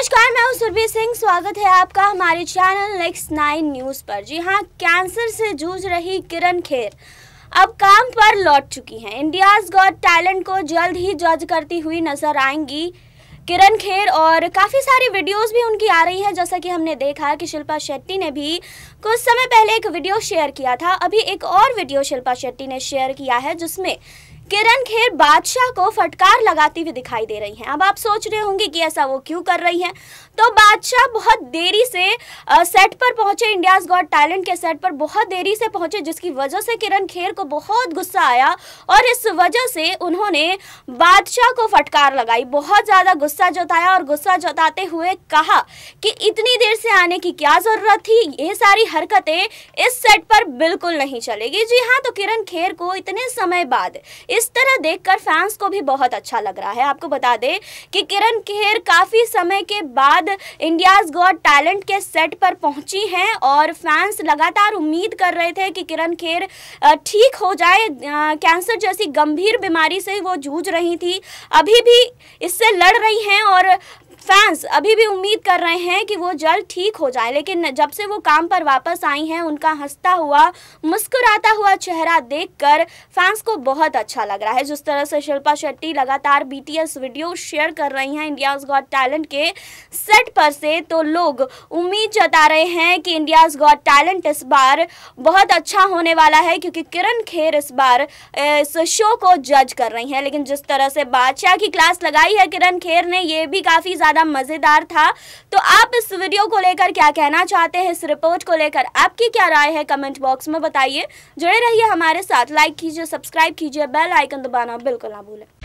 नमस्कार मैं हूँ सुरभि सिंह स्वागत है आपका हमारे चैनल नेक्स्ट नाइन न्यूज़ पर जी हाँ कैंसर से जूझ रही किरण खेर अब काम पर लौट चुकी हैं इंडियाज गॉड टैलेंट को जल्द ही जज करती हुई नजर आएंगी किरण खेर और काफ़ी सारी वीडियोस भी उनकी आ रही हैं जैसा कि हमने देखा कि शिल्पा शेट्टी ने भी कुछ समय पहले एक वीडियो शेयर किया था अभी एक और वीडियो शिल्पा शेट्टी ने शेयर किया है जिसमें किरण खेर बादशाह को फटकार लगाती हुई दिखाई दे रही हैं अब आप सोच रहे होंगे कि ऐसा वो क्यों कर रही हैं तो बादशाह बहुत देरी से आ, सेट पर पहुंचे इंडियाज गॉड टैलेंट के सेट पर बहुत देरी से पहुंचे जिसकी वजह से किरण खेर को बहुत गुस्सा आया और इस वजह से उन्होंने बादशाह को फटकार लगाई बहुत ज़्यादा गुस्सा जताया और गुस्सा जताते हुए कहा कि इतनी देर से आने की क्या ज़रूरत थी ये सारी हरकतें इस सेट पर बिल्कुल नहीं चलेगी जी हाँ तो किरण खेर को इतने समय बाद इस तरह देखकर फैंस को भी बहुत अच्छा लग रहा है आपको बता दें कि किरण खेर काफ़ी समय के बाद इंडियाज गॉड टैलेंट के सेट पर पहुंची हैं और फैंस लगातार उम्मीद कर रहे थे कि किरण खेर ठीक हो जाए कैंसर जैसी गंभीर बीमारी से वो जूझ रही थी अभी भी इससे लड़ रही हैं और फैंस अभी भी उम्मीद कर रहे हैं कि वो जल्द ठीक हो जाए लेकिन जब से वो काम पर वापस आई हैं उनका हंसता हुआ मुस्कुराता हुआ चेहरा देखकर फैंस को बहुत अच्छा लग रहा है जिस तरह से शिल्पा शेट्टी लगातार बीटीएस वीडियो शेयर कर रही हैं इंडियाज गॉट टैलेंट के सेट पर से तो लोग उम्मीद जता रहे हैं कि इंडियाज गॉट टैलेंट इस बार बहुत अच्छा होने वाला है क्योंकि किरण खेर इस बार इस शो को जज कर रही हैं लेकिन जिस तरह से बादशाह की क्लास लगाई है किरण खेर ने ये भी काफ़ी ज़्यादा ज़्यादा मज़ेदार था तो आप इस वीडियो को लेकर क्या कहना चाहते हैं इस रिपोर्ट को लेकर आपकी क्या राय है कमेंट बॉक्स में बताइए जुड़े रहिए हमारे साथ लाइक कीजिए सब्सक्राइब कीजिए बेल आइकन दबाना बिल्कुल ना भूलें